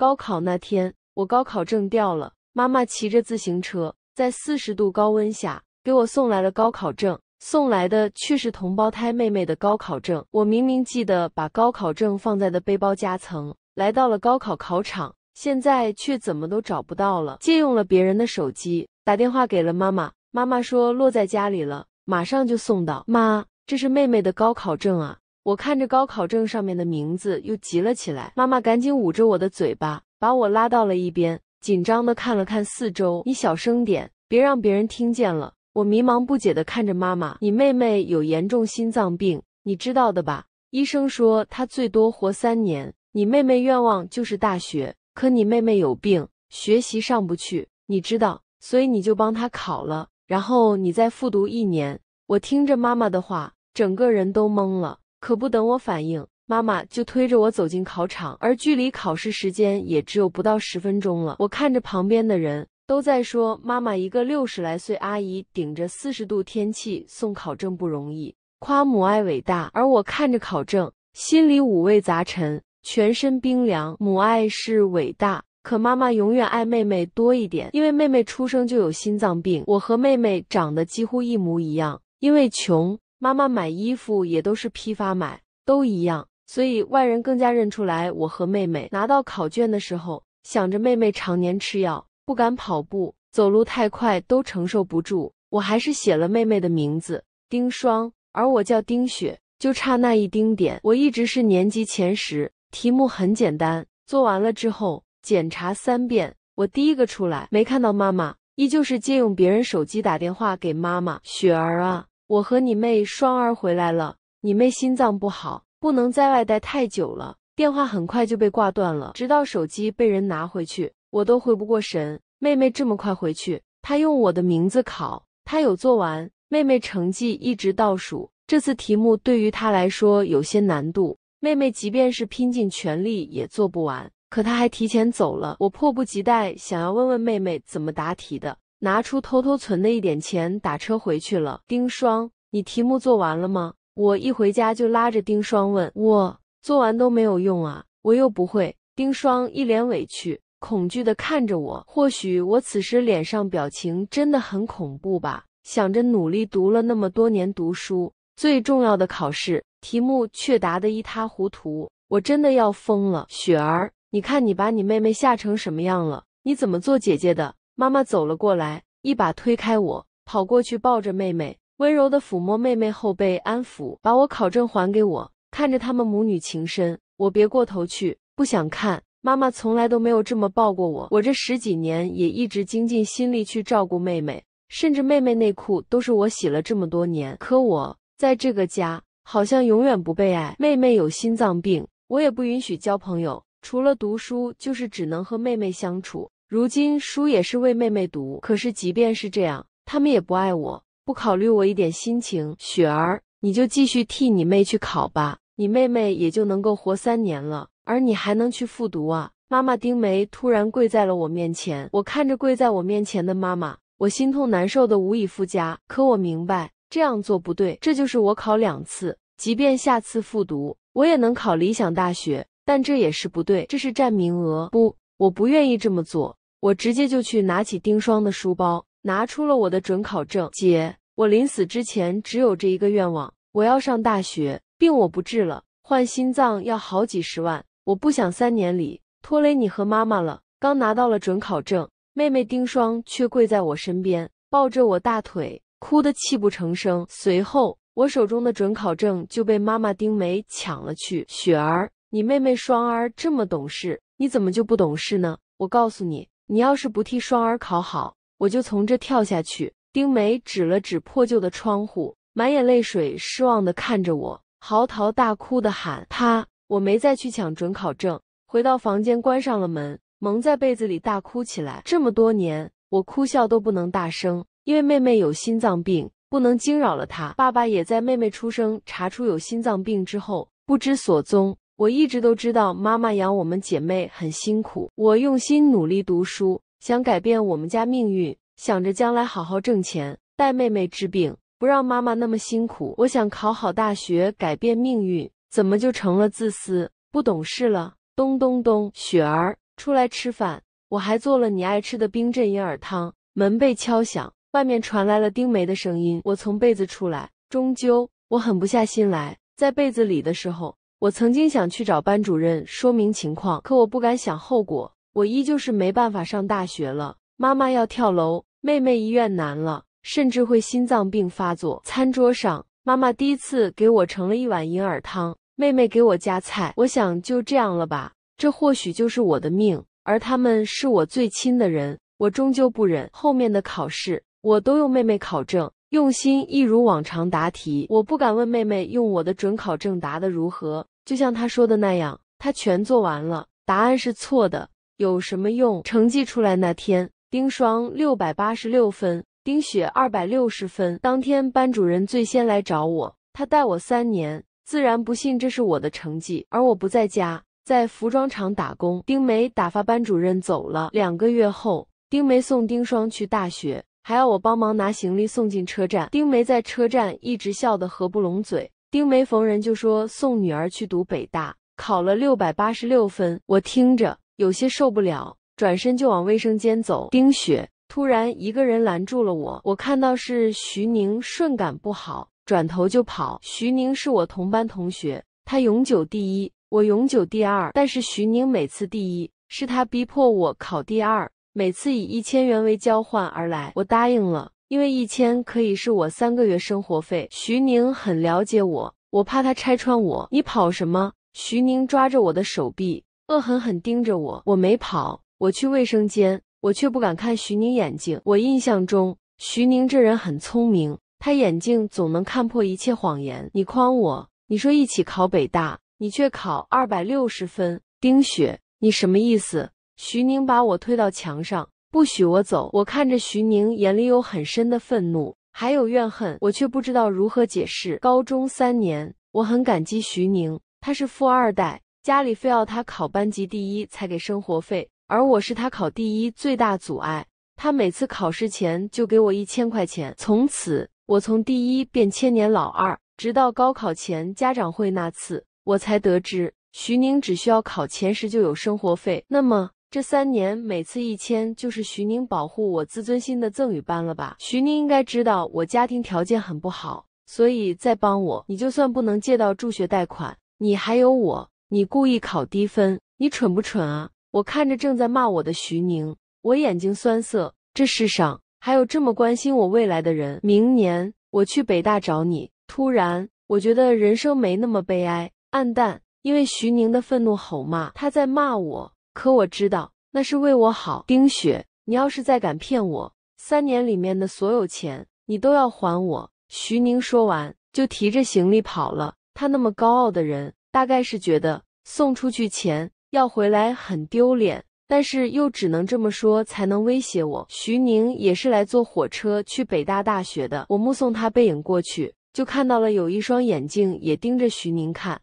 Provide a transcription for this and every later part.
高考那天，我高考证掉了。妈妈骑着自行车，在四十度高温下给我送来了高考证，送来的却是同胞胎妹妹的高考证。我明明记得把高考证放在的背包夹层，来到了高考考场，现在却怎么都找不到了。借用了别人的手机，打电话给了妈妈。妈妈说落在家里了，马上就送到。妈，这是妹妹的高考证啊。我看着高考证上面的名字，又急了起来。妈妈赶紧捂着我的嘴巴，把我拉到了一边，紧张的看了看四周。你小声点，别让别人听见了。我迷茫不解的看着妈妈。你妹妹有严重心脏病，你知道的吧？医生说她最多活三年。你妹妹愿望就是大学，可你妹妹有病，学习上不去，你知道。所以你就帮她考了，然后你再复读一年。我听着妈妈的话，整个人都懵了。可不等我反应，妈妈就推着我走进考场，而距离考试时间也只有不到十分钟了。我看着旁边的人都在说：“妈妈，一个六十来岁阿姨，顶着四十度天气送考证不容易，夸母爱伟大。”而我看着考证，心里五味杂陈，全身冰凉。母爱是伟大，可妈妈永远爱妹妹多一点，因为妹妹出生就有心脏病，我和妹妹长得几乎一模一样，因为穷。妈妈买衣服也都是批发买，都一样，所以外人更加认出来我和妹妹。拿到考卷的时候，想着妹妹常年吃药，不敢跑步，走路太快都承受不住，我还是写了妹妹的名字丁霜，而我叫丁雪，就差那一丁点。我一直是年级前十，题目很简单，做完了之后检查三遍。我第一个出来，没看到妈妈，依旧是借用别人手机打电话给妈妈。雪儿啊。我和你妹双儿回来了，你妹心脏不好，不能在外待太久了。电话很快就被挂断了，直到手机被人拿回去，我都回不过神。妹妹这么快回去，她用我的名字考，她有做完。妹妹成绩一直倒数，这次题目对于她来说有些难度，妹妹即便是拼尽全力也做不完。可她还提前走了，我迫不及待想要问问妹妹怎么答题的。拿出偷偷存的一点钱，打车回去了。丁霜，你题目做完了吗？我一回家就拉着丁霜问。我做完都没有用啊，我又不会。丁霜一脸委屈、恐惧地看着我。或许我此时脸上表情真的很恐怖吧。想着努力读了那么多年读书，最重要的考试题目却答得一塌糊涂，我真的要疯了。雪儿，你看你把你妹妹吓成什么样了？你怎么做姐姐的？妈妈走了过来，一把推开我，跑过去抱着妹妹，温柔的抚摸妹妹后背，安抚，把我考证还给我。看着他们母女情深，我别过头去，不想看。妈妈从来都没有这么抱过我，我这十几年也一直精尽心力去照顾妹妹，甚至妹妹内裤都是我洗了这么多年。可我在这个家好像永远不被爱。妹妹有心脏病，我也不允许交朋友，除了读书，就是只能和妹妹相处。如今书也是为妹妹读，可是即便是这样，他们也不爱我，不考虑我一点心情。雪儿，你就继续替你妹去考吧，你妹妹也就能够活三年了，而你还能去复读啊！妈妈丁梅突然跪在了我面前，我看着跪在我面前的妈妈，我心痛难受的无以复加。可我明白这样做不对，这就是我考两次，即便下次复读，我也能考理想大学，但这也是不对，这是占名额，不，我不愿意这么做。我直接就去拿起丁霜的书包，拿出了我的准考证。姐，我临死之前只有这一个愿望，我要上大学，病我不治了，换心脏要好几十万，我不想三年里拖累你和妈妈了。刚拿到了准考证，妹妹丁霜却跪在我身边，抱着我大腿，哭得泣不成声。随后，我手中的准考证就被妈妈丁梅抢了去。雪儿，你妹妹双儿这么懂事，你怎么就不懂事呢？我告诉你。你要是不替双儿考好，我就从这跳下去！丁梅指了指破旧的窗户，满眼泪水，失望地看着我，嚎啕大哭地喊：“他！”我没再去抢准考证，回到房间，关上了门，蒙在被子里大哭起来。这么多年，我哭笑都不能大声，因为妹妹有心脏病，不能惊扰了她。爸爸也在妹妹出生查出有心脏病之后不知所踪。我一直都知道，妈妈养我们姐妹很辛苦。我用心努力读书，想改变我们家命运，想着将来好好挣钱，带妹妹治病，不让妈妈那么辛苦。我想考好大学，改变命运，怎么就成了自私、不懂事了？咚咚咚，雪儿，出来吃饭！我还做了你爱吃的冰镇银耳汤。门被敲响，外面传来了丁梅的声音。我从被子出来，终究我狠不下心来，在被子里的时候。我曾经想去找班主任说明情况，可我不敢想后果，我依旧是没办法上大学了。妈妈要跳楼，妹妹医院难了，甚至会心脏病发作。餐桌上，妈妈第一次给我盛了一碗银耳汤，妹妹给我夹菜。我想就这样了吧，这或许就是我的命，而他们是我最亲的人，我终究不忍。后面的考试，我都用妹妹考证。用心一如往常答题，我不敢问妹妹用我的准考证答的如何，就像她说的那样，她全做完了，答案是错的，有什么用？成绩出来那天，丁霜六百八十六分，丁雪二百六十分。当天班主任最先来找我，他带我三年，自然不信这是我的成绩，而我不在家，在服装厂打工。丁梅打发班主任走了。两个月后，丁梅送丁霜去大学。还要我帮忙拿行李送进车站。丁梅在车站一直笑得合不拢嘴。丁梅逢人就说送女儿去读北大，考了六百八十六分。我听着有些受不了，转身就往卫生间走。丁雪突然一个人拦住了我，我看到是徐宁，顺感不好，转头就跑。徐宁是我同班同学，他永久第一，我永久第二。但是徐宁每次第一，是他逼迫我考第二。每次以一千元为交换而来，我答应了，因为一千可以是我三个月生活费。徐宁很了解我，我怕他拆穿我。你跑什么？徐宁抓着我的手臂，恶狠狠盯着我。我没跑，我去卫生间，我却不敢看徐宁眼睛。我印象中，徐宁这人很聪明，他眼睛总能看破一切谎言。你诓我，你说一起考北大，你却考二百六十分。丁雪，你什么意思？徐宁把我推到墙上，不许我走。我看着徐宁，眼里有很深的愤怒，还有怨恨，我却不知道如何解释。高中三年，我很感激徐宁，他是富二代，家里非要他考班级第一才给生活费，而我是他考第一最大阻碍。他每次考试前就给我一千块钱，从此我从第一变千年老二，直到高考前家长会那次，我才得知徐宁只需要考前十就有生活费。那么。这三年每次一千，就是徐宁保护我自尊心的赠与班了吧？徐宁应该知道我家庭条件很不好，所以在帮我。你就算不能借到助学贷款，你还有我。你故意考低分，你蠢不蠢啊？我看着正在骂我的徐宁，我眼睛酸涩。这世上还有这么关心我未来的人。明年我去北大找你。突然，我觉得人生没那么悲哀暗淡，因为徐宁的愤怒吼骂，他在骂我。可我知道那是为我好，丁雪，你要是再敢骗我，三年里面的所有钱你都要还我。徐宁说完就提着行李跑了。他那么高傲的人，大概是觉得送出去钱要回来很丢脸，但是又只能这么说才能威胁我。徐宁也是来坐火车去北大大学的。我目送他背影过去，就看到了有一双眼睛也盯着徐宁看。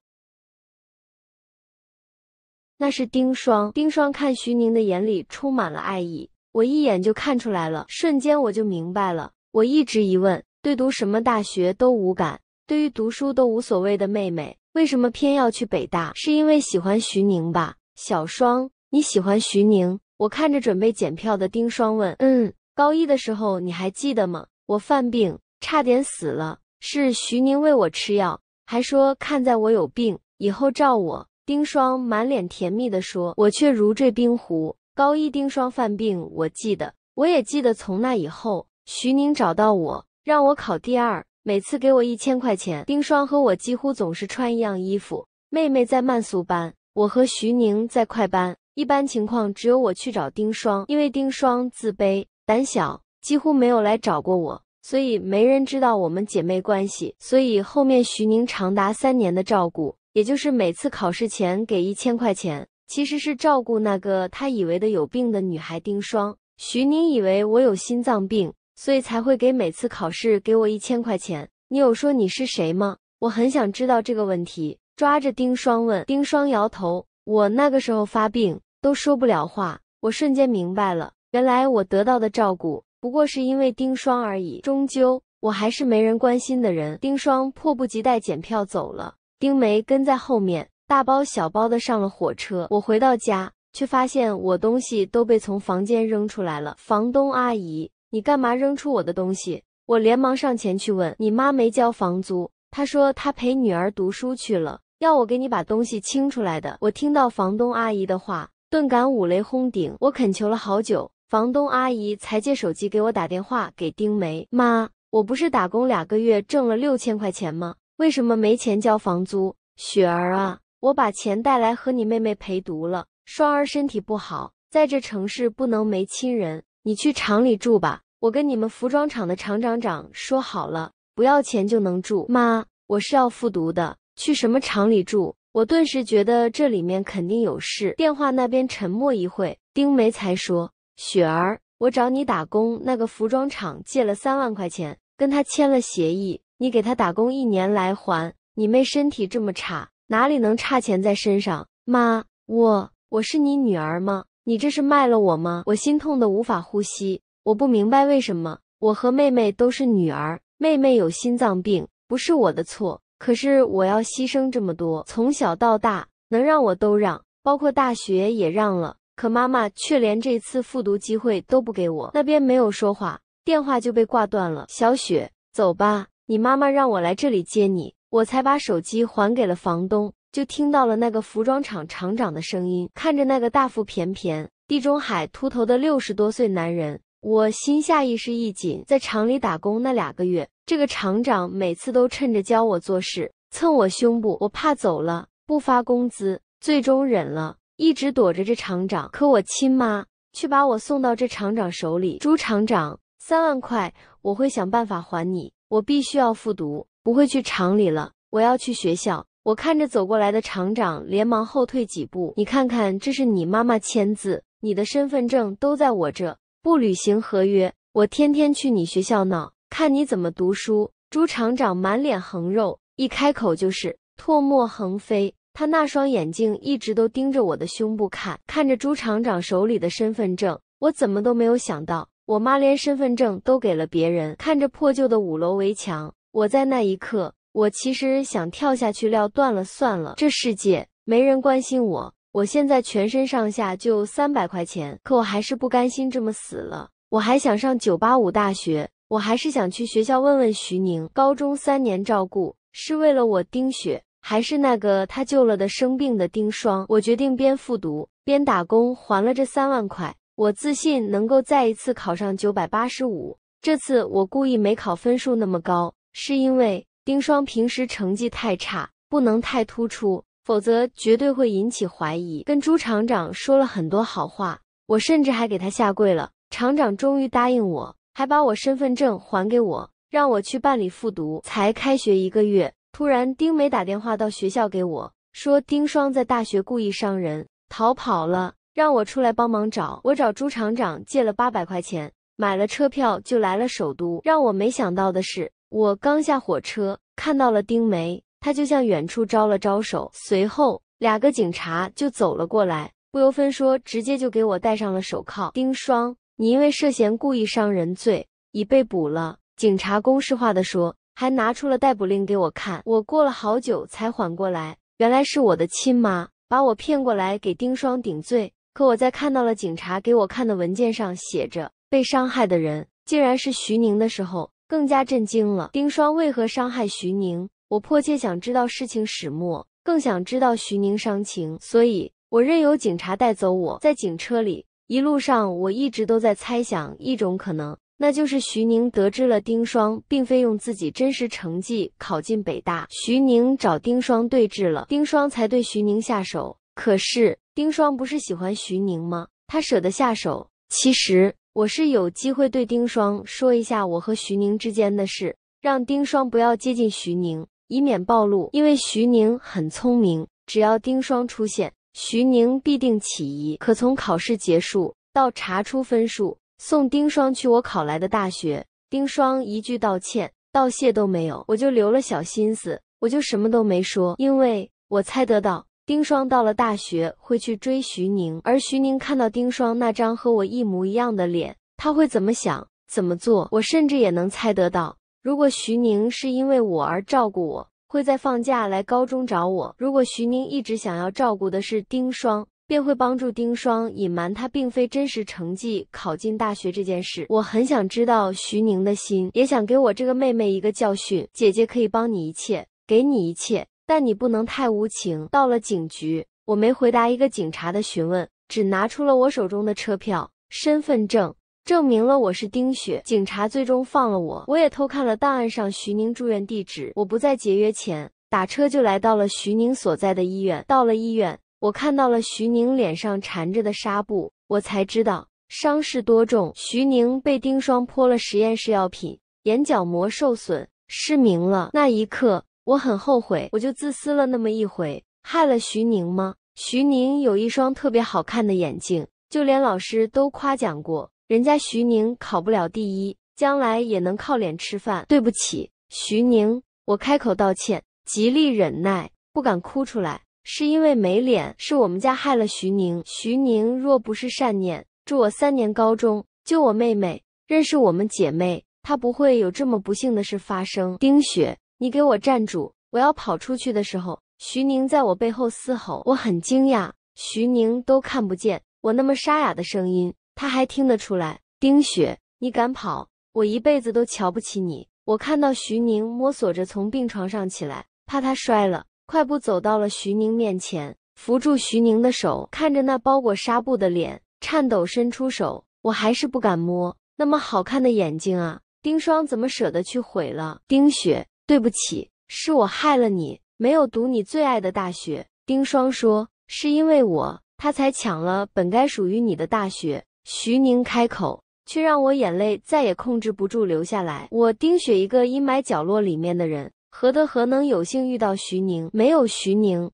那是丁霜。丁霜看徐宁的眼里充满了爱意，我一眼就看出来了，瞬间我就明白了。我一直疑问，对读什么大学都无感，对于读书都无所谓的妹妹，为什么偏要去北大？是因为喜欢徐宁吧？小双，你喜欢徐宁？我看着准备检票的丁霜问。嗯，高一的时候你还记得吗？我犯病差点死了，是徐宁喂我吃药，还说看在我有病，以后照我。丁霜满脸甜蜜地说：“我却如坠冰湖。”高一，丁霜犯病，我记得，我也记得。从那以后，徐宁找到我，让我考第二，每次给我一千块钱。丁霜和我几乎总是穿一样衣服。妹妹在慢速班，我和徐宁在快班。一般情况，只有我去找丁霜，因为丁霜自卑、胆小，几乎没有来找过我，所以没人知道我们姐妹关系。所以后面徐宁长达三年的照顾。也就是每次考试前给一千块钱，其实是照顾那个他以为的有病的女孩丁霜。徐宁以为我有心脏病，所以才会给每次考试给我一千块钱。你有说你是谁吗？我很想知道这个问题，抓着丁霜问。丁霜摇头。我那个时候发病都说不了话。我瞬间明白了，原来我得到的照顾不过是因为丁霜而已。终究我还是没人关心的人。丁霜迫不及待检票走了。丁梅跟在后面，大包小包的上了火车。我回到家，却发现我东西都被从房间扔出来了。房东阿姨，你干嘛扔出我的东西？我连忙上前去问。你妈没交房租，她说她陪女儿读书去了，要我给你把东西清出来的。我听到房东阿姨的话，顿感五雷轰顶。我恳求了好久，房东阿姨才借手机给我打电话给丁梅。妈，我不是打工两个月挣了六千块钱吗？为什么没钱交房租？雪儿啊，我把钱带来和你妹妹陪读了。双儿身体不好，在这城市不能没亲人。你去厂里住吧，我跟你们服装厂的厂长长说好了，不要钱就能住。妈，我是要复读的，去什么厂里住？我顿时觉得这里面肯定有事。电话那边沉默一会，丁梅才说：“雪儿，我找你打工那个服装厂借了三万块钱，跟他签了协议。”你给他打工一年来还，你妹身体这么差，哪里能差钱在身上？妈，我我是你女儿吗？你这是卖了我吗？我心痛的无法呼吸，我不明白为什么我和妹妹都是女儿，妹妹有心脏病不是我的错，可是我要牺牲这么多，从小到大能让我都让，包括大学也让了，可妈妈却连这次复读机会都不给我。那边没有说话，电话就被挂断了。小雪，走吧。你妈妈让我来这里接你，我才把手机还给了房东，就听到了那个服装厂厂长的声音。看着那个大腹便便、地中海秃头的六十多岁男人，我心下意识一紧。在厂里打工那两个月，这个厂长每次都趁着教我做事蹭我胸部，我怕走了不发工资，最终忍了，一直躲着这厂长。可我亲妈却把我送到这厂长手里。朱厂长，三万块，我会想办法还你。我必须要复读，不会去厂里了。我要去学校。我看着走过来的厂长，连忙后退几步。你看看，这是你妈妈签字，你的身份证都在我这。不履行合约，我天天去你学校闹，看你怎么读书。朱厂长满脸横肉，一开口就是唾沫横飞。他那双眼睛一直都盯着我的胸部看。看着朱厂长手里的身份证，我怎么都没有想到。我妈连身份证都给了别人，看着破旧的五楼围墙，我在那一刻，我其实想跳下去，撂断了算了。这世界没人关心我，我现在全身上下就三百块钱，可我还是不甘心这么死了。我还想上九八五大学，我还是想去学校问问徐宁，高中三年照顾是为了我丁雪，还是那个他救了的生病的丁霜？我决定边复读边打工，还了这三万块。我自信能够再一次考上九百八十五。这次我故意没考分数那么高，是因为丁双平时成绩太差，不能太突出，否则绝对会引起怀疑。跟朱厂长说了很多好话，我甚至还给他下跪了。厂长终于答应我，还把我身份证还给我，让我去办理复读。才开学一个月，突然丁梅打电话到学校给我，说丁双在大学故意伤人，逃跑了。让我出来帮忙找，我找朱厂长借了八百块钱，买了车票就来了首都。让我没想到的是，我刚下火车看到了丁梅，他就向远处招了招手，随后两个警察就走了过来，不由分说，直接就给我戴上了手铐。丁双，你因为涉嫌故意伤人罪已被捕了。警察公式化的说，还拿出了逮捕令给我看。我过了好久才缓过来，原来是我的亲妈把我骗过来给丁双顶罪。可我在看到了警察给我看的文件上写着被伤害的人竟然是徐宁的时候，更加震惊了。丁霜为何伤害徐宁？我迫切想知道事情始末，更想知道徐宁伤情。所以，我任由警察带走。我在警车里，一路上我一直都在猜想一种可能，那就是徐宁得知了丁霜并非用自己真实成绩考进北大，徐宁找丁霜对峙了，丁霜才对徐宁下手。可是丁双不是喜欢徐宁吗？他舍得下手。其实我是有机会对丁双说一下我和徐宁之间的事，让丁双不要接近徐宁，以免暴露。因为徐宁很聪明，只要丁双出现，徐宁必定起疑。可从考试结束到查出分数，送丁双去我考来的大学，丁双一句道歉、道谢都没有，我就留了小心思，我就什么都没说，因为我猜得到。丁双到了大学会去追徐宁，而徐宁看到丁双那张和我一模一样的脸，他会怎么想、怎么做？我甚至也能猜得到。如果徐宁是因为我而照顾我，会在放假来高中找我；如果徐宁一直想要照顾的是丁双，便会帮助丁双隐瞒他并非真实成绩考进大学这件事。我很想知道徐宁的心，也想给我这个妹妹一个教训。姐姐可以帮你一切，给你一切。但你不能太无情。到了警局，我没回答一个警察的询问，只拿出了我手中的车票、身份证，证明了我是丁雪。警察最终放了我。我也偷看了档案上徐宁住院地址。我不再节约钱，打车就来到了徐宁所在的医院。到了医院，我看到了徐宁脸上缠着的纱布，我才知道伤势多重。徐宁被丁霜泼了实验室药品，眼角膜受损，失明了。那一刻。我很后悔，我就自私了那么一回，害了徐宁吗？徐宁有一双特别好看的眼睛，就连老师都夸奖过。人家徐宁考不了第一，将来也能靠脸吃饭。对不起，徐宁，我开口道歉，极力忍耐，不敢哭出来，是因为没脸。是我们家害了徐宁。徐宁若不是善念，助我三年高中，救我妹妹，认识我们姐妹，她不会有这么不幸的事发生。丁雪。你给我站住！我要跑出去的时候，徐宁在我背后嘶吼。我很惊讶，徐宁都看不见我那么沙哑的声音，他还听得出来。丁雪，你敢跑？我一辈子都瞧不起你。我看到徐宁摸索着从病床上起来，怕他摔了，快步走到了徐宁面前，扶住徐宁的手，看着那包裹纱布的脸，颤抖伸出手，我还是不敢摸。那么好看的眼睛啊，丁霜怎么舍得去毁了？丁雪。对不起，是我害了你，没有读你最爱的大学。丁霜说：“是因为我，他才抢了本该属于你的大学。”徐宁开口，却让我眼泪再也控制不住流下来。我丁雪，一个阴霾角落里面的人，何德何能有幸遇到徐宁？没有徐宁，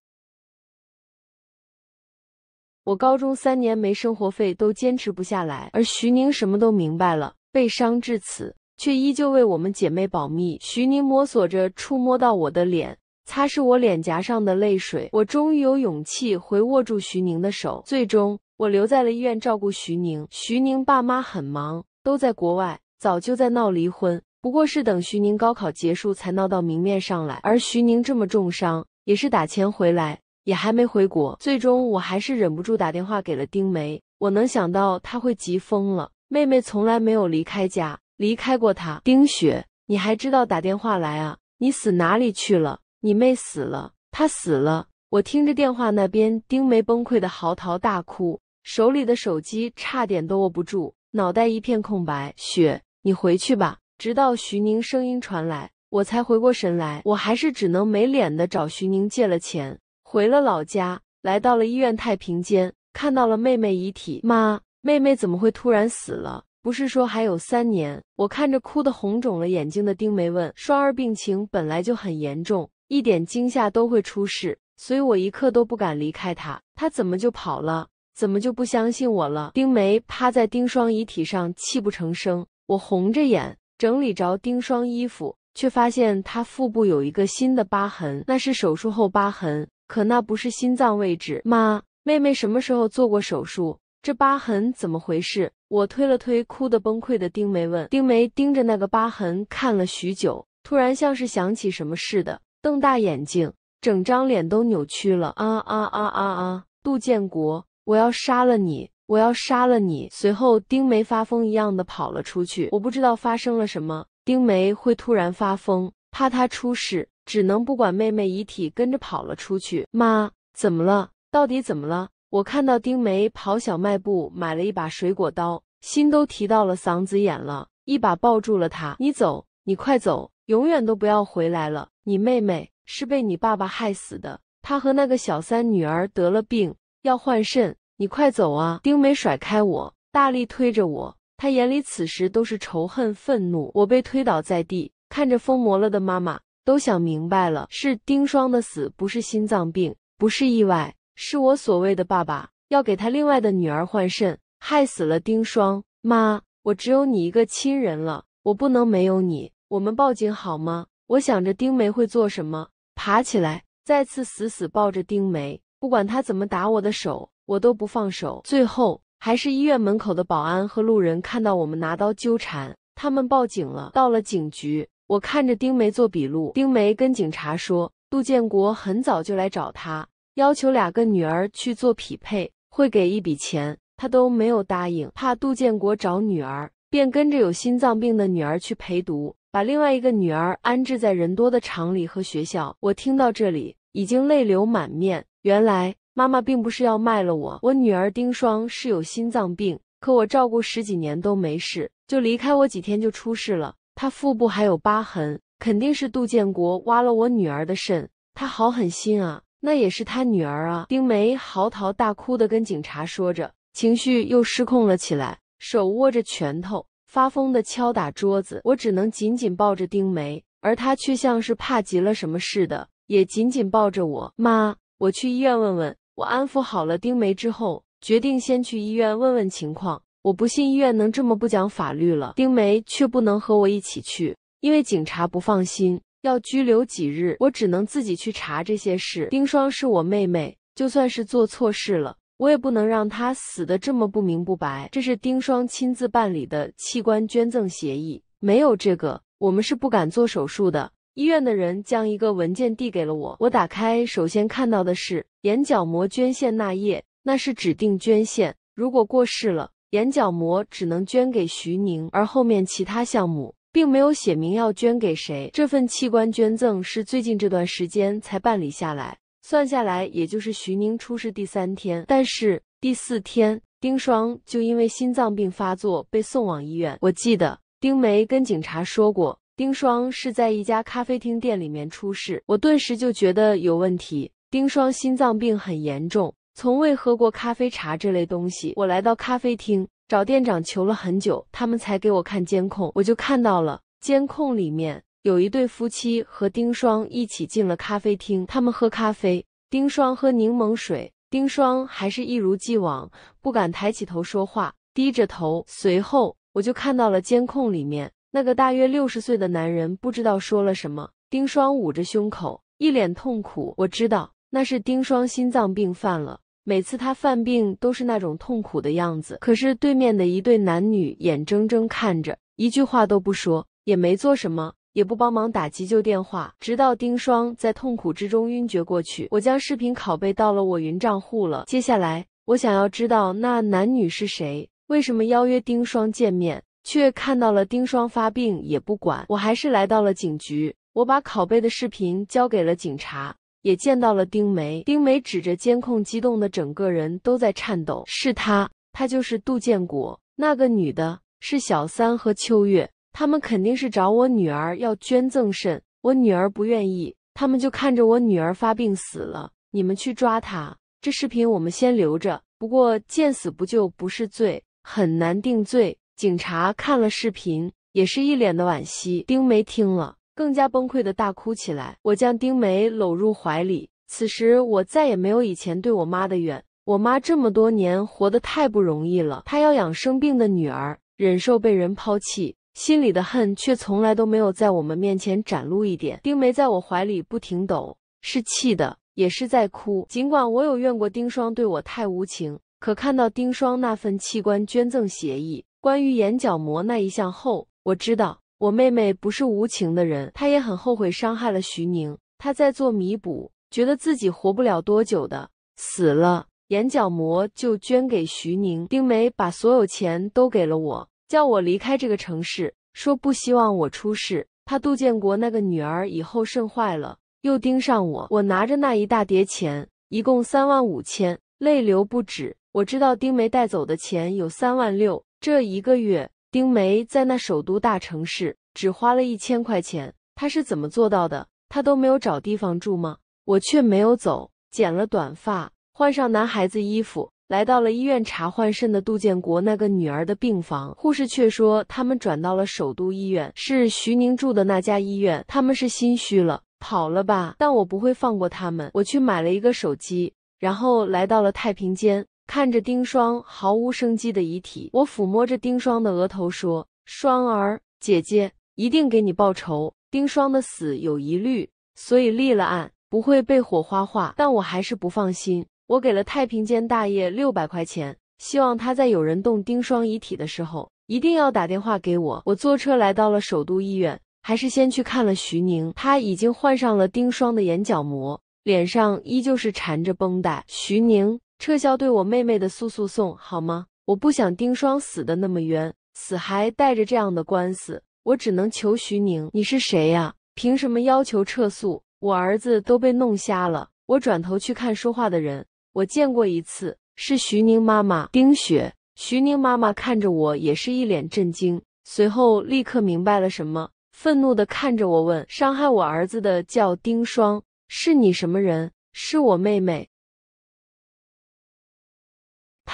我高中三年没生活费都坚持不下来，而徐宁什么都明白了，悲伤至此。却依旧为我们姐妹保密。徐宁摸索着，触摸到我的脸，擦拭我脸颊上的泪水。我终于有勇气回握住徐宁的手。最终，我留在了医院照顾徐宁。徐宁爸妈很忙，都在国外，早就在闹离婚，不过是等徐宁高考结束才闹到明面上来。而徐宁这么重伤，也是打钱回来，也还没回国。最终，我还是忍不住打电话给了丁梅。我能想到她会急疯了。妹妹从来没有离开家。离开过他，丁雪，你还知道打电话来啊？你死哪里去了？你妹死了，她死了。我听着电话那边丁梅崩溃的嚎啕大哭，手里的手机差点都握不住，脑袋一片空白。雪，你回去吧。直到徐宁声音传来，我才回过神来。我还是只能没脸的找徐宁借了钱，回了老家，来到了医院太平间，看到了妹妹遗体。妈，妹妹怎么会突然死了？不是说还有三年？我看着哭得红肿了眼睛的丁梅问：“双儿病情本来就很严重，一点惊吓都会出事，所以我一刻都不敢离开他。他怎么就跑了？怎么就不相信我了？”丁梅趴在丁双遗体上，泣不成声。我红着眼整理着丁双衣服，却发现他腹部有一个新的疤痕，那是手术后疤痕，可那不是心脏位置。妈，妹妹什么时候做过手术？这疤痕怎么回事？我推了推哭得崩溃的丁梅，问。丁梅盯着那个疤痕看了许久，突然像是想起什么似的，瞪大眼睛，整张脸都扭曲了。啊啊啊啊啊！杜建国，我要杀了你！我要杀了你！随后，丁梅发疯一样的跑了出去。我不知道发生了什么，丁梅会突然发疯，怕她出事，只能不管妹妹遗体，跟着跑了出去。妈，怎么了？到底怎么了？我看到丁梅跑小卖部买了一把水果刀，心都提到了嗓子眼了，一把抱住了她：“你走，你快走，永远都不要回来了！你妹妹是被你爸爸害死的，她和那个小三女儿得了病，要换肾，你快走啊！”丁梅甩开我，大力推着我，她眼里此时都是仇恨、愤怒。我被推倒在地，看着疯魔了的妈妈，都想明白了：是丁双的死，不是心脏病，不是意外。是我所谓的爸爸要给他另外的女儿换肾，害死了丁霜妈。我只有你一个亲人了，我不能没有你。我们报警好吗？我想着丁梅会做什么，爬起来，再次死死抱着丁梅，不管她怎么打我的手，我都不放手。最后还是医院门口的保安和路人看到我们拿刀纠缠，他们报警了。到了警局，我看着丁梅做笔录。丁梅跟警察说，杜建国很早就来找她。要求两个女儿去做匹配，会给一笔钱，她都没有答应，怕杜建国找女儿，便跟着有心脏病的女儿去陪读，把另外一个女儿安置在人多的厂里和学校。我听到这里已经泪流满面。原来妈妈并不是要卖了我，我女儿丁霜是有心脏病，可我照顾十几年都没事，就离开我几天就出事了。她腹部还有疤痕，肯定是杜建国挖了我女儿的肾，他好狠心啊！那也是他女儿啊！丁梅嚎啕大哭地跟警察说着，情绪又失控了起来，手握着拳头，发疯地敲打桌子。我只能紧紧抱着丁梅，而她却像是怕极了什么似的，也紧紧抱着我。妈，我去医院问问。我安抚好了丁梅之后，决定先去医院问问情况。我不信医院能这么不讲法律了。丁梅却不能和我一起去，因为警察不放心。要拘留几日，我只能自己去查这些事。丁霜是我妹妹，就算是做错事了，我也不能让她死得这么不明不白。这是丁霜亲自办理的器官捐赠协议，没有这个，我们是不敢做手术的。医院的人将一个文件递给了我，我打开，首先看到的是眼角膜捐献那页，那是指定捐献。如果过世了，眼角膜只能捐给徐宁，而后面其他项目。并没有写明要捐给谁，这份器官捐赠是最近这段时间才办理下来，算下来也就是徐宁出事第三天。但是第四天，丁双就因为心脏病发作被送往医院。我记得丁梅跟警察说过，丁双是在一家咖啡厅店里面出事。我顿时就觉得有问题。丁双心脏病很严重，从未喝过咖啡茶这类东西。我来到咖啡厅。找店长求了很久，他们才给我看监控，我就看到了。监控里面有一对夫妻和丁霜一起进了咖啡厅，他们喝咖啡，丁霜喝柠檬水，丁霜还是一如既往不敢抬起头说话，低着头。随后我就看到了监控里面那个大约六十岁的男人，不知道说了什么，丁霜捂着胸口，一脸痛苦。我知道那是丁霜心脏病犯了。每次他犯病都是那种痛苦的样子，可是对面的一对男女眼睁睁看着，一句话都不说，也没做什么，也不帮忙打急救电话，直到丁双在痛苦之中晕厥过去。我将视频拷贝到了我云账户了。接下来，我想要知道那男女是谁，为什么邀约丁双见面，却看到了丁双发病也不管。我还是来到了警局，我把拷贝的视频交给了警察。也见到了丁梅，丁梅指着监控，激动的整个人都在颤抖。是他，他就是杜建国，那个女的是小三和秋月，他们肯定是找我女儿要捐赠肾，我女儿不愿意，他们就看着我女儿发病死了。你们去抓他，这视频我们先留着。不过见死不救不是罪，很难定罪。警察看了视频，也是一脸的惋惜。丁梅听了。更加崩溃的大哭起来。我将丁梅搂入怀里，此时我再也没有以前对我妈的怨。我妈这么多年活得太不容易了，她要养生病的女儿，忍受被人抛弃，心里的恨却从来都没有在我们面前展露一点。丁梅在我怀里不停抖，是气的，也是在哭。尽管我有怨过丁霜对我太无情，可看到丁霜那份器官捐赠协议关于眼角膜那一项后，我知道。我妹妹不是无情的人，她也很后悔伤害了徐宁，她在做弥补，觉得自己活不了多久的，死了眼角膜就捐给徐宁。丁梅把所有钱都给了我，叫我离开这个城市，说不希望我出事，怕杜建国那个女儿以后肾坏了又盯上我。我拿着那一大叠钱，一共三万五千，泪流不止。我知道丁梅带走的钱有三万六，这一个月。丁梅在那首都大城市只花了一千块钱，她是怎么做到的？她都没有找地方住吗？我却没有走，剪了短发，换上男孩子衣服，来到了医院查换肾的杜建国那个女儿的病房。护士却说他们转到了首都医院，是徐宁住的那家医院，他们是心虚了，跑了吧？但我不会放过他们。我去买了一个手机，然后来到了太平间。看着丁霜毫无生机的遗体，我抚摸着丁霜的额头说：“霜儿，姐姐一定给你报仇。”丁霜的死有疑虑，所以立了案，不会被火花化，但我还是不放心。我给了太平间大爷六百块钱，希望他在有人动丁霜遗体的时候，一定要打电话给我。我坐车来到了首都医院，还是先去看了徐宁。他已经换上了丁霜的眼角膜，脸上依旧是缠着绷带。徐宁。撤销对我妹妹的诉诉讼，好吗？我不想丁霜死的那么冤，死还带着这样的官司。我只能求徐宁。你是谁呀？凭什么要求撤诉？我儿子都被弄瞎了。我转头去看说话的人，我见过一次，是徐宁妈妈丁雪。徐宁妈妈看着我也是一脸震惊，随后立刻明白了什么，愤怒的看着我问：“伤害我儿子的叫丁霜，是你什么人？是我妹妹。”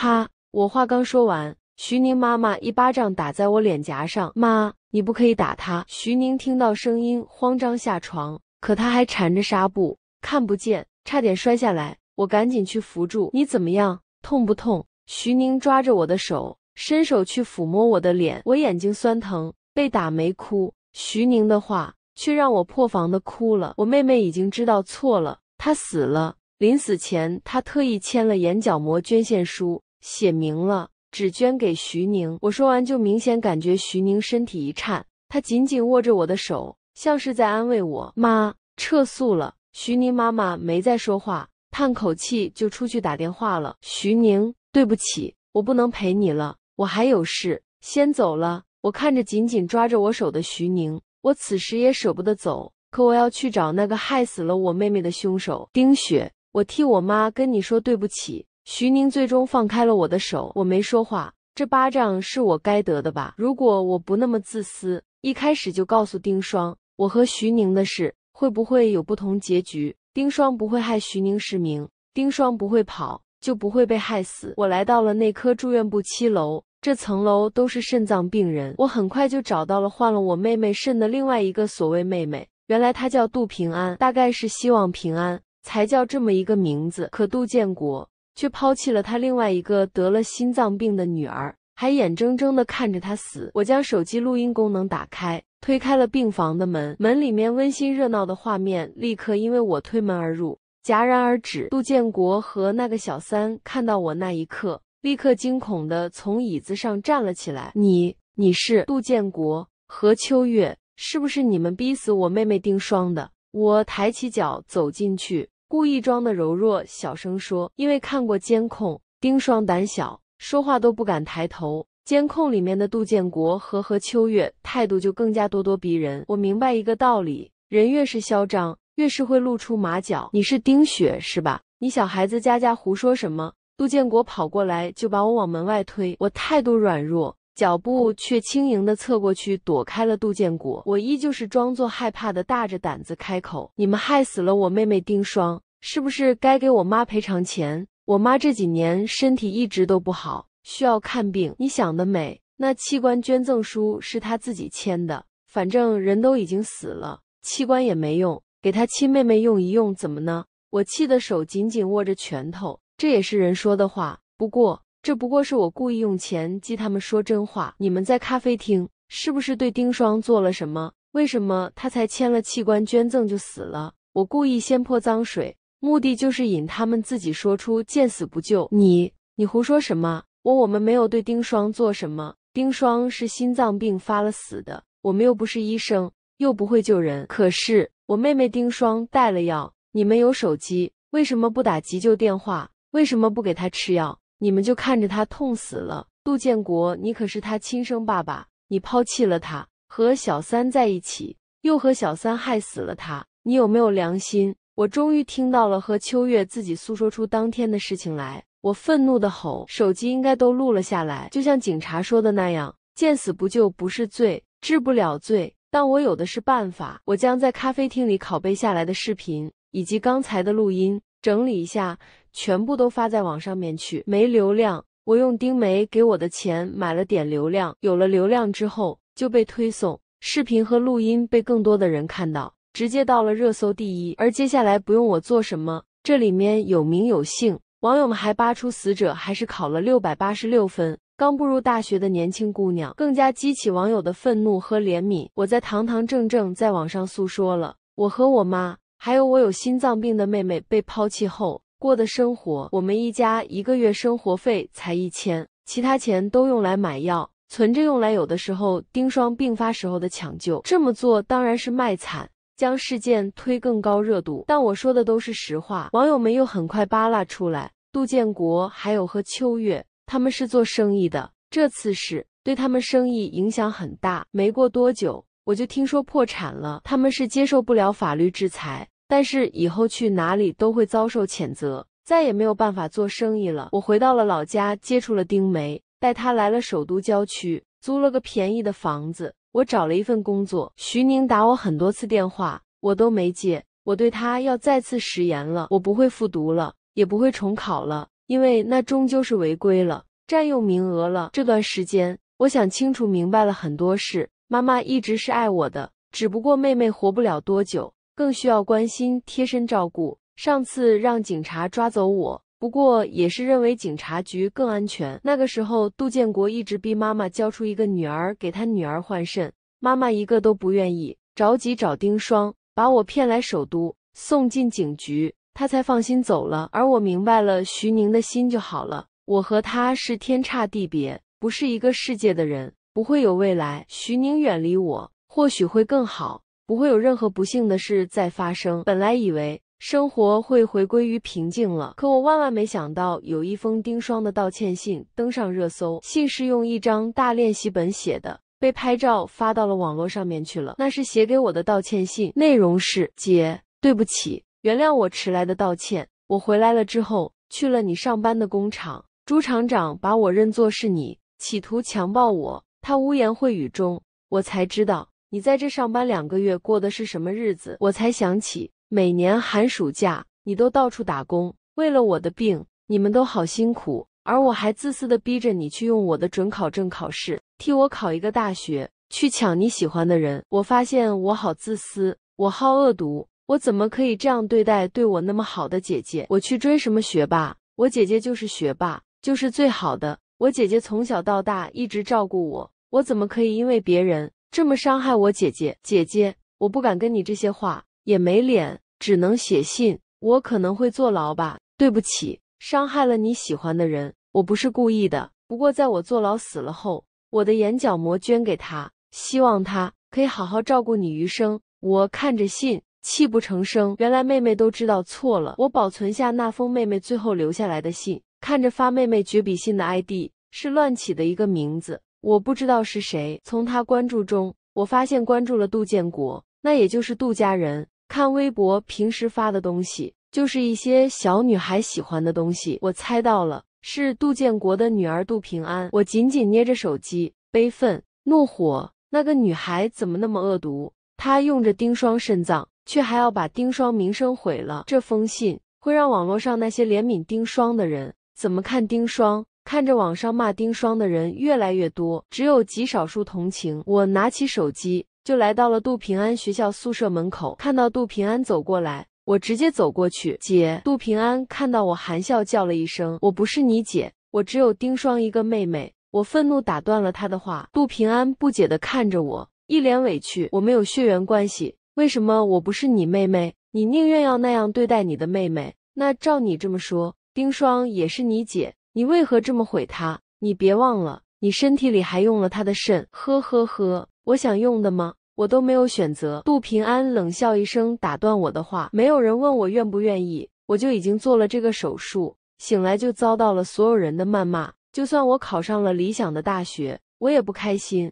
他，我话刚说完，徐宁妈妈一巴掌打在我脸颊上。妈，你不可以打他！徐宁听到声音，慌张下床，可他还缠着纱布，看不见，差点摔下来。我赶紧去扶住你，怎么样，痛不痛？徐宁抓着我的手，伸手去抚摸我的脸，我眼睛酸疼，被打没哭。徐宁的话却让我破防的哭了。我妹妹已经知道错了，她死了，临死前她特意签了眼角膜捐献书。写明了，只捐给徐宁。我说完，就明显感觉徐宁身体一颤，他紧紧握着我的手，像是在安慰我。妈撤诉了，徐宁妈妈没再说话，叹口气就出去打电话了。徐宁，对不起，我不能陪你了，我还有事，先走了。我看着紧紧抓着我手的徐宁，我此时也舍不得走，可我要去找那个害死了我妹妹的凶手丁雪。我替我妈跟你说对不起。徐宁最终放开了我的手，我没说话。这巴掌是我该得的吧？如果我不那么自私，一开始就告诉丁双我和徐宁的事，会不会有不同结局？丁双不会害徐宁失明，丁双不会跑，就不会被害死。我来到了内科住院部七楼，这层楼都是肾脏病人。我很快就找到了患了我妹妹肾的另外一个所谓妹妹，原来她叫杜平安，大概是希望平安才叫这么一个名字。可杜建国。却抛弃了他另外一个得了心脏病的女儿，还眼睁睁地看着她死。我将手机录音功能打开，推开了病房的门，门里面温馨热闹的画面立刻因为我推门而入戛然而止。杜建国和那个小三看到我那一刻，立刻惊恐地从椅子上站了起来。你你是杜建国和秋月，是不是你们逼死我妹妹丁霜的？我抬起脚走进去。故意装的柔弱，小声说：“因为看过监控，丁霜胆小，说话都不敢抬头。监控里面的杜建国和何秋月态度就更加咄咄逼人。我明白一个道理，人越是嚣张，越是会露出马脚。你是丁雪是吧？你小孩子家家胡说什么？”杜建国跑过来就把我往门外推，我态度软弱。脚步却轻盈地侧过去，躲开了杜建国。我依旧是装作害怕的，大着胆子开口：“你们害死了我妹妹丁霜，是不是该给我妈赔偿钱？我妈这几年身体一直都不好，需要看病。你想得美！那器官捐赠书是她自己签的，反正人都已经死了，器官也没用，给她亲妹妹用一用，怎么呢？”我气得手紧紧握着拳头。这也是人说的话，不过。这不过是我故意用钱激他们说真话。你们在咖啡厅是不是对丁霜做了什么？为什么他才签了器官捐赠就死了？我故意先泼脏水，目的就是引他们自己说出见死不救。你你胡说什么？我我们没有对丁霜做什么。丁霜是心脏病发了死的，我们又不是医生，又不会救人。可是我妹妹丁霜带了药，你们有手机，为什么不打急救电话？为什么不给她吃药？你们就看着他痛死了，杜建国，你可是他亲生爸爸，你抛弃了他，和小三在一起，又和小三害死了他，你有没有良心？我终于听到了和秋月自己诉说出当天的事情来，我愤怒的吼：“手机应该都录了下来，就像警察说的那样，见死不救不是罪，治不了罪，但我有的是办法，我将在咖啡厅里拷贝下来的视频以及刚才的录音整理一下。”全部都发在网上面去，没流量。我用丁梅给我的钱买了点流量，有了流量之后就被推送，视频和录音被更多的人看到，直接到了热搜第一。而接下来不用我做什么，这里面有名有姓，网友们还扒出死者还是考了六百八十六分，刚步入大学的年轻姑娘，更加激起网友的愤怒和怜悯。我在堂堂正正在网上诉说了我和我妈，还有我有心脏病的妹妹被抛弃后。过的生活，我们一家一个月生活费才一千，其他钱都用来买药，存着用来有的时候丁霜病发时候的抢救。这么做当然是卖惨，将事件推更高热度。但我说的都是实话，网友们又很快扒拉出来，杜建国还有和秋月他们是做生意的，这次事对他们生意影响很大。没过多久，我就听说破产了，他们是接受不了法律制裁。但是以后去哪里都会遭受谴责，再也没有办法做生意了。我回到了老家，接触了丁梅，带她来了首都郊区，租了个便宜的房子。我找了一份工作。徐宁打我很多次电话，我都没接。我对他要再次食言了，我不会复读了，也不会重考了，因为那终究是违规了，占用名额了。这段时间，我想清楚明白了很多事。妈妈一直是爱我的，只不过妹妹活不了多久。更需要关心、贴身照顾。上次让警察抓走我，不过也是认为警察局更安全。那个时候，杜建国一直逼妈妈交出一个女儿给他女儿换肾，妈妈一个都不愿意，着急找丁霜，把我骗来首都，送进警局，他才放心走了。而我明白了，徐宁的心就好了。我和他是天差地别，不是一个世界的人，不会有未来。徐宁远离我，或许会更好。不会有任何不幸的事再发生。本来以为生活会回归于平静了，可我万万没想到有一封丁霜的道歉信登上热搜。信是用一张大练习本写的，被拍照发到了网络上面去了。那是写给我的道歉信，内容是：“姐，对不起，原谅我迟来的道歉。我回来了之后，去了你上班的工厂，朱厂长把我认作是你，企图强暴我。他污言秽语中，我才知道。”你在这上班两个月过的是什么日子？我才想起，每年寒暑假你都到处打工，为了我的病，你们都好辛苦。而我还自私的逼着你去用我的准考证考试，替我考一个大学，去抢你喜欢的人。我发现我好自私，我好恶毒，我怎么可以这样对待对我那么好的姐姐？我去追什么学霸？我姐姐就是学霸，就是最好的。我姐姐从小到大一直照顾我，我怎么可以因为别人？这么伤害我姐姐，姐姐，我不敢跟你这些话，也没脸，只能写信。我可能会坐牢吧，对不起，伤害了你喜欢的人，我不是故意的。不过在我坐牢死了后，我的眼角膜捐给他，希望他可以好好照顾你余生。我看着信，泣不成声。原来妹妹都知道错了。我保存下那封妹妹最后留下来的信，看着发妹妹绝笔信的 ID 是乱起的一个名字。我不知道是谁，从他关注中我发现关注了杜建国，那也就是杜家人。看微博平时发的东西，就是一些小女孩喜欢的东西。我猜到了，是杜建国的女儿杜平安。我紧紧捏着手机，悲愤、怒火。那个女孩怎么那么恶毒？她用着丁双肾脏，却还要把丁双名声毁了。这封信会让网络上那些怜悯丁双的人怎么看丁双？看着网上骂丁霜的人越来越多，只有极少数同情我。拿起手机就来到了杜平安学校宿舍门口，看到杜平安走过来，我直接走过去。姐，杜平安看到我，含笑叫了一声：“我不是你姐，我只有丁霜一个妹妹。”我愤怒打断了他的话。杜平安不解地看着我，一脸委屈：“我们有血缘关系，为什么我不是你妹妹？你宁愿要那样对待你的妹妹？那照你这么说，丁霜也是你姐？”你为何这么毁他？你别忘了，你身体里还用了他的肾。呵呵呵，我想用的吗？我都没有选择。杜平安冷笑一声，打断我的话：“没有人问我愿不愿意，我就已经做了这个手术。醒来就遭到了所有人的谩骂。就算我考上了理想的大学，我也不开心，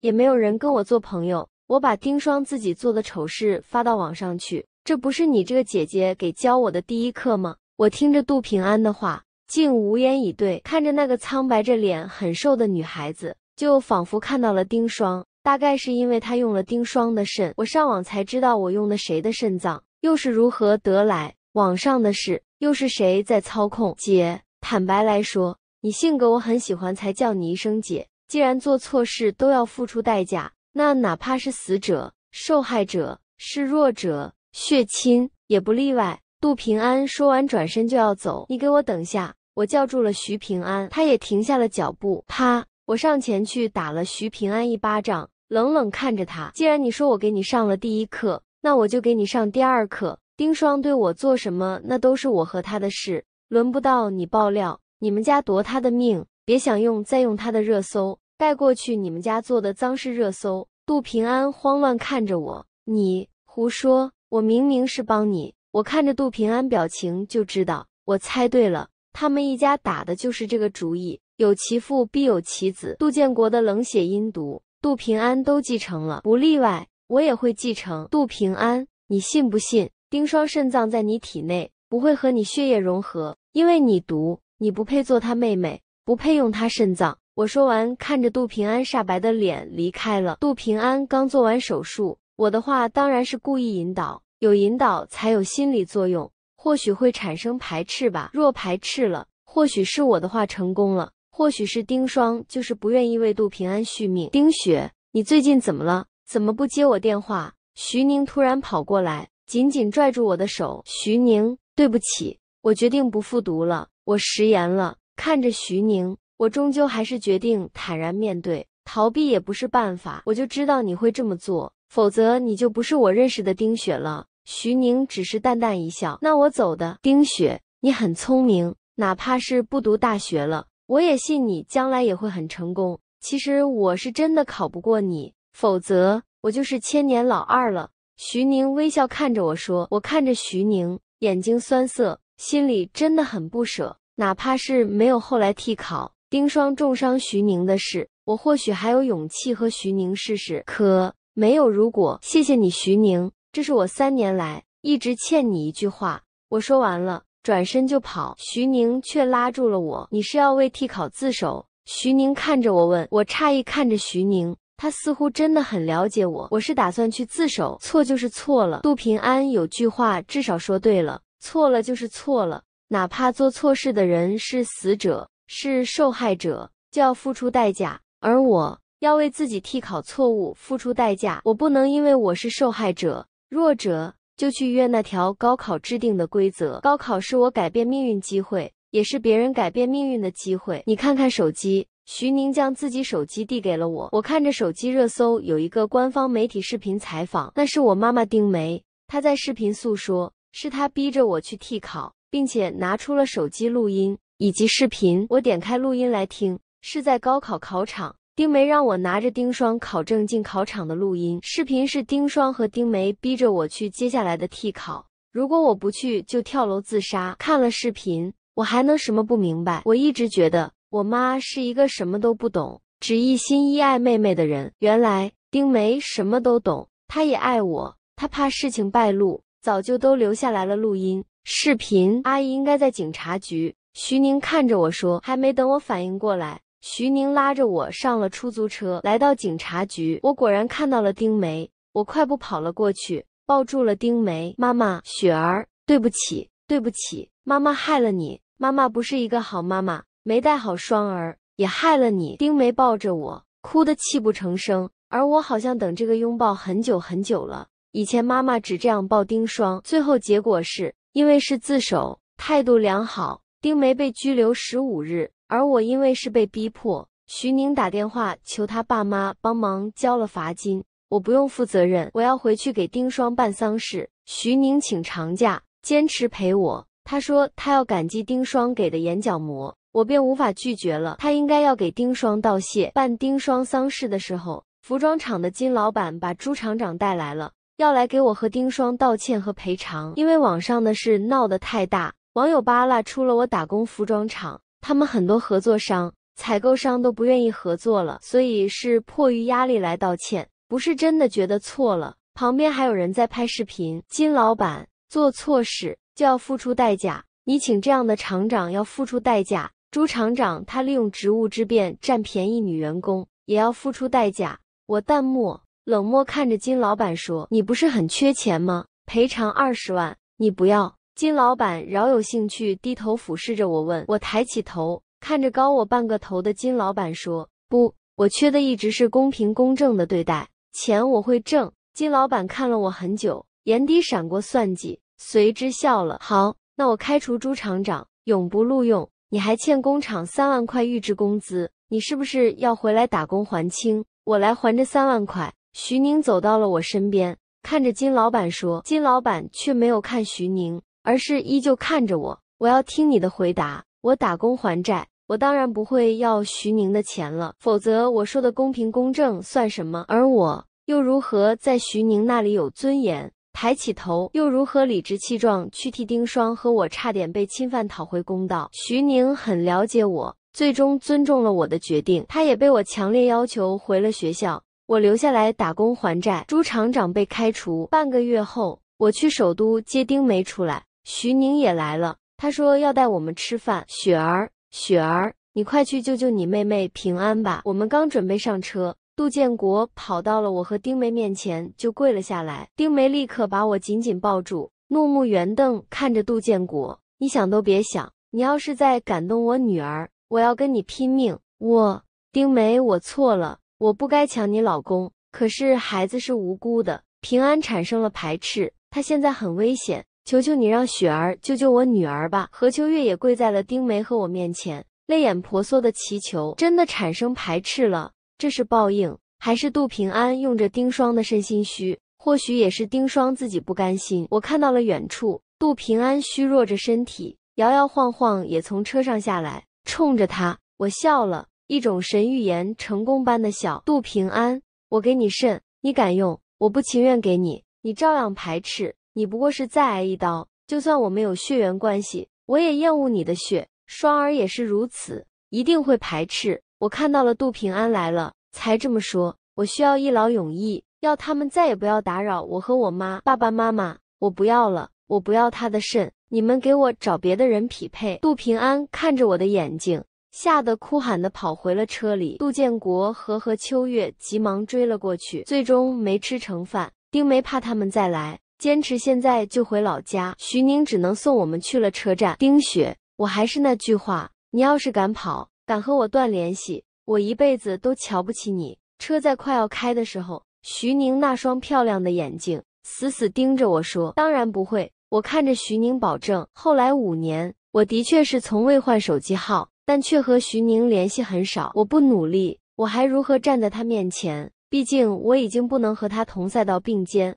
也没有人跟我做朋友。我把丁霜自己做的丑事发到网上去，这不是你这个姐姐给教我的第一课吗？”我听着杜平安的话，竟无言以对。看着那个苍白着脸、很瘦的女孩子，就仿佛看到了丁霜。大概是因为他用了丁霜的肾，我上网才知道我用的谁的肾脏，又是如何得来。网上的事，又是谁在操控？姐，坦白来说，你性格我很喜欢，才叫你一声姐。既然做错事都要付出代价，那哪怕是死者、受害者、示弱者、血亲，也不例外。杜平安说完，转身就要走。你给我等下！我叫住了徐平安，他也停下了脚步。啪！我上前去打了徐平安一巴掌，冷冷看着他。既然你说我给你上了第一课，那我就给你上第二课。丁霜对我做什么，那都是我和他的事，轮不到你爆料。你们家夺他的命，别想用再用他的热搜带过去你们家做的脏事热搜。杜平安慌乱看着我，你胡说！我明明是帮你。我看着杜平安表情，就知道我猜对了。他们一家打的就是这个主意。有其父必有其子，杜建国的冷血阴毒，杜平安都继承了，不例外。我也会继承。杜平安，你信不信？丁霜肾脏在你体内不会和你血液融合，因为你毒，你不配做他妹妹，不配用他肾脏。我说完，看着杜平安煞白的脸，离开了。杜平安刚做完手术，我的话当然是故意引导。有引导才有心理作用，或许会产生排斥吧。若排斥了，或许是我的话成功了，或许是丁霜就是不愿意为杜平安续命。丁雪，你最近怎么了？怎么不接我电话？徐宁突然跑过来，紧紧拽住我的手。徐宁，对不起，我决定不复读了，我食言了。看着徐宁，我终究还是决定坦然面对，逃避也不是办法。我就知道你会这么做，否则你就不是我认识的丁雪了。徐宁只是淡淡一笑，那我走的。丁雪，你很聪明，哪怕是不读大学了，我也信你将来也会很成功。其实我是真的考不过你，否则我就是千年老二了。徐宁微笑看着我说：“我看着徐宁，眼睛酸涩，心里真的很不舍。哪怕是没有后来替考，丁霜重伤徐宁的事，我或许还有勇气和徐宁试试。可没有如果，谢谢你，徐宁。”这是我三年来一直欠你一句话。我说完了，转身就跑。徐宁却拉住了我。你是要为替考自首？徐宁看着我问。我诧异看着徐宁，他似乎真的很了解我。我是打算去自首，错就是错了。杜平安有句话，至少说对了。错了就是错了，哪怕做错事的人是死者，是受害者，就要付出代价。而我要为自己替考错误付出代价。我不能因为我是受害者。弱者就去约那条高考制定的规则。高考是我改变命运机会，也是别人改变命运的机会。你看看手机，徐宁将自己手机递给了我。我看着手机热搜，有一个官方媒体视频采访，那是我妈妈丁梅。她在视频诉说，是她逼着我去替考，并且拿出了手机录音以及视频。我点开录音来听，是在高考考场。丁梅让我拿着丁双考证进考场的录音视频，是丁双和丁梅逼着我去接下来的替考，如果我不去就跳楼自杀。看了视频，我还能什么不明白？我一直觉得我妈是一个什么都不懂，只一心一爱妹妹的人，原来丁梅什么都懂，她也爱我，她怕事情败露，早就都留下来了录音视频。阿姨应该在警察局。徐宁看着我说，还没等我反应过来。徐宁拉着我上了出租车，来到警察局。我果然看到了丁梅，我快步跑了过去，抱住了丁梅。妈妈，雪儿，对不起，对不起，妈妈害了你，妈妈不是一个好妈妈，没带好双儿，也害了你。丁梅抱着我，哭得泣不成声，而我好像等这个拥抱很久很久了。以前妈妈只这样抱丁双，最后结果是因为是自首，态度良好，丁梅被拘留十五日。而我因为是被逼迫，徐宁打电话求他爸妈帮忙交了罚金，我不用负责任。我要回去给丁双办丧事，徐宁请长假，坚持陪我。他说他要感激丁双给的眼角膜，我便无法拒绝了。他应该要给丁双道谢。办丁双丧事的时候，服装厂的金老板把朱厂长带来了，要来给我和丁双道歉和赔偿，因为网上的事闹得太大，网友扒拉出了我打工服装厂。他们很多合作商、采购商都不愿意合作了，所以是迫于压力来道歉，不是真的觉得错了。旁边还有人在拍视频。金老板做错事就要付出代价，你请这样的厂长要付出代价。朱厂长他利用职务之便占便宜，女员工也要付出代价。我淡漠冷漠看着金老板说：“你不是很缺钱吗？赔偿二十万，你不要。”金老板饶有兴趣，低头俯视着我，问我。抬起头，看着高我半个头的金老板说：“不，我缺的一直是公平公正的对待。钱我会挣。”金老板看了我很久，眼底闪过算计，随之笑了。好，那我开除朱厂长，永不录用。你还欠工厂三万块预支工资，你是不是要回来打工还清？我来还这三万块。徐宁走到了我身边，看着金老板说：“金老板却没有看徐宁。”而是依旧看着我，我要听你的回答。我打工还债，我当然不会要徐宁的钱了，否则我说的公平公正算什么？而我又如何在徐宁那里有尊严？抬起头，又如何理直气壮去替丁霜和我差点被侵犯讨回公道？徐宁很了解我，最终尊重了我的决定。他也被我强烈要求回了学校，我留下来打工还债。朱厂长被开除，半个月后，我去首都接丁梅出来。徐宁也来了，他说要带我们吃饭。雪儿，雪儿，你快去救救你妹妹平安吧！我们刚准备上车，杜建国跑到了我和丁梅面前，就跪了下来。丁梅立刻把我紧紧抱住，怒目圆瞪看着杜建国：“你想都别想！你要是在敢动我女儿，我要跟你拼命！”我，丁梅，我错了，我不该抢你老公。可是孩子是无辜的，平安产生了排斥，他现在很危险。求求你，让雪儿救救我女儿吧！何秋月也跪在了丁梅和我面前，泪眼婆娑的祈求。真的产生排斥了，这是报应，还是杜平安用着丁霜的肾心虚？或许也是丁霜自己不甘心。我看到了远处，杜平安虚弱着身体，摇摇晃晃也从车上下来，冲着他，我笑了，一种神预言成功般的笑。杜平安，我给你肾，你敢用？我不情愿给你，你照样排斥。你不过是再挨一刀，就算我们有血缘关系，我也厌恶你的血，双儿也是如此，一定会排斥。我看到了杜平安来了，才这么说。我需要一劳永逸，要他们再也不要打扰我和我妈。爸爸妈妈，我不要了，我不要他的肾，你们给我找别的人匹配。杜平安看着我的眼睛，吓得哭喊的跑回了车里。杜建国和何秋月急忙追了过去，最终没吃成饭。丁梅怕他们再来。坚持现在就回老家，徐宁只能送我们去了车站。丁雪，我还是那句话，你要是敢跑，敢和我断联系，我一辈子都瞧不起你。车在快要开的时候，徐宁那双漂亮的眼睛死死盯着我说：“当然不会。”我看着徐宁保证。后来五年，我的确是从未换手机号，但却和徐宁联系很少。我不努力，我还如何站在他面前？毕竟我已经不能和他同赛道并肩。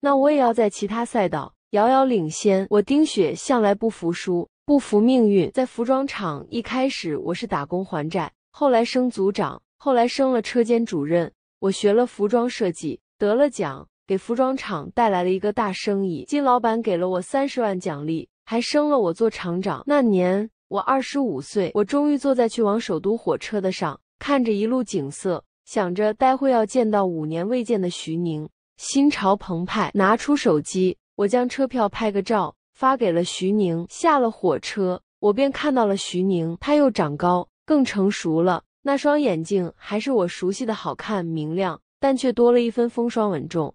那我也要在其他赛道遥遥领先。我丁雪向来不服输，不服命运。在服装厂一开始，我是打工还债，后来升组长，后来升了车间主任。我学了服装设计，得了奖，给服装厂带来了一个大生意。金老板给了我三十万奖励，还升了我做厂长。那年我二十五岁，我终于坐在去往首都火车的上，看着一路景色，想着待会要见到五年未见的徐宁。心潮澎湃，拿出手机，我将车票拍个照，发给了徐宁。下了火车，我便看到了徐宁，他又长高，更成熟了。那双眼睛还是我熟悉的好看明亮，但却多了一分风霜稳重。